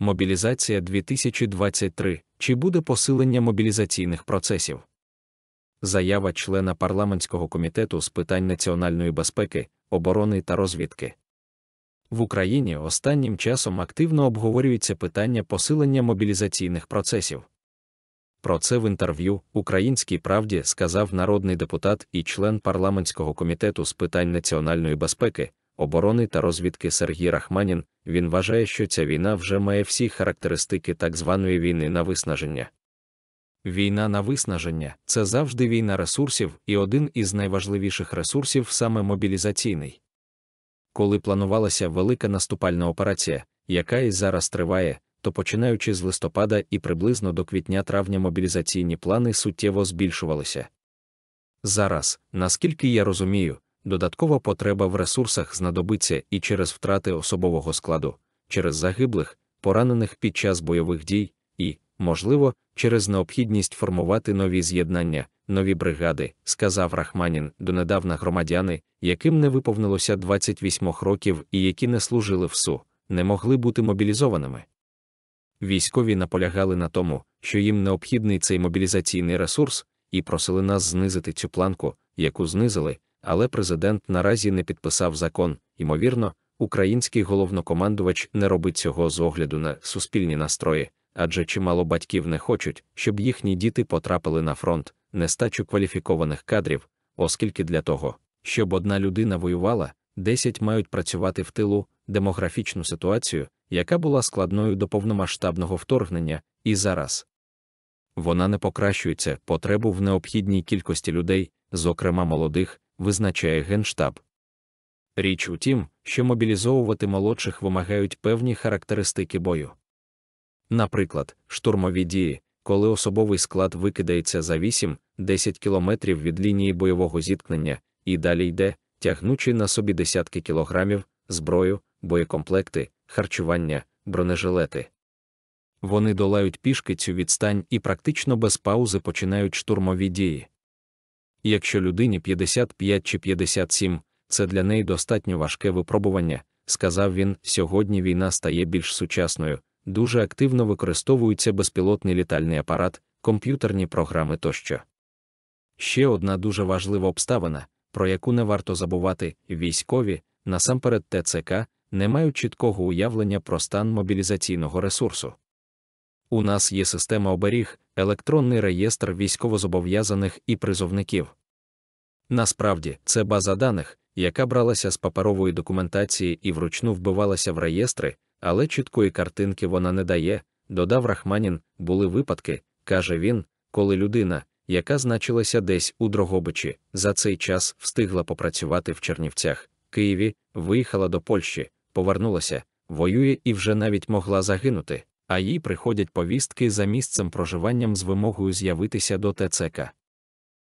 Мобілізація 2023. Чи буде посилення мобілізаційних процесів? Заява члена парламентського комітету з питань національної безпеки, оборони та розвідки. В Україні останнім часом активно обговорюється питання посилення мобілізаційних процесів. Про це в інтерв'ю Українській Правді сказав народний депутат і член парламентського комітету з питань національної безпеки, оборони та розвідки Сергій Рахманін, він вважає, що ця війна вже має всі характеристики так званої війни на виснаження. Війна на виснаження це завжди війна ресурсів, і один із найважливіших ресурсів саме мобілізаційний. Коли планувалася велика наступальна операція, яка і зараз триває, то починаючи з листопада і приблизно до квітня травня мобілізаційні плани суттєво збільшувалися. Зараз, наскільки я розумію, додаткова потреба в ресурсах знадобиться і через втрати особового складу, через загиблих, поранених під час бойових дій, і, можливо, через необхідність формувати нові з'єднання, нові бригади, сказав Рахманін донедавна громадяни, яким не виповнилося 28 років і які не служили в СУ, не могли бути мобілізованими. Військові наполягали на тому, що їм необхідний цей мобілізаційний ресурс, і просили нас знизити цю планку, яку знизили, але президент наразі не підписав закон. Ймовірно, український головнокомандувач не робить цього з огляду на суспільні настрої, адже чимало батьків не хочуть, щоб їхні діти потрапили на фронт, нестачу кваліфікованих кадрів, оскільки для того, щоб одна людина воювала, 10 мають працювати в тилу демографічну ситуацію, яка була складною до повномасштабного вторгнення, і зараз. Вона не покращується потребу в необхідній кількості людей, зокрема молодих, визначає Генштаб. Річ у тім, що мобілізовувати молодших вимагають певні характеристики бою. Наприклад, штурмові дії, коли особовий склад викидається за 8-10 кілометрів від лінії бойового зіткнення і далі йде, тягнучи на собі десятки кілограмів, зброю, боєкомплекти, харчування, бронежилети. Вони долають пішки цю відстань і практично без паузи починають штурмові дії якщо людині 55 чи 57, це для неї достатньо важке випробування, сказав він. Сьогодні війна стає більш сучасною, дуже активно використовується безпілотний літальний апарат, комп'ютерні програми тощо. Ще одна дуже важлива обставина, про яку не варто забувати, військові, насамперед ТЦК, не мають чіткого уявлення про стан мобілізаційного ресурсу. У нас є система оберіг, електронний реєстр військовозобов'язаних і призовників. Насправді, це база даних, яка бралася з паперової документації і вручну вбивалася в реєстри, але чіткої картинки вона не дає, додав Рахманін, були випадки, каже він, коли людина, яка значилася десь у Дрогобичі, за цей час встигла попрацювати в Чернівцях, Києві, виїхала до Польщі, повернулася, воює і вже навіть могла загинути а їй приходять повістки за місцем проживанням з вимогою з'явитися до ТЦК.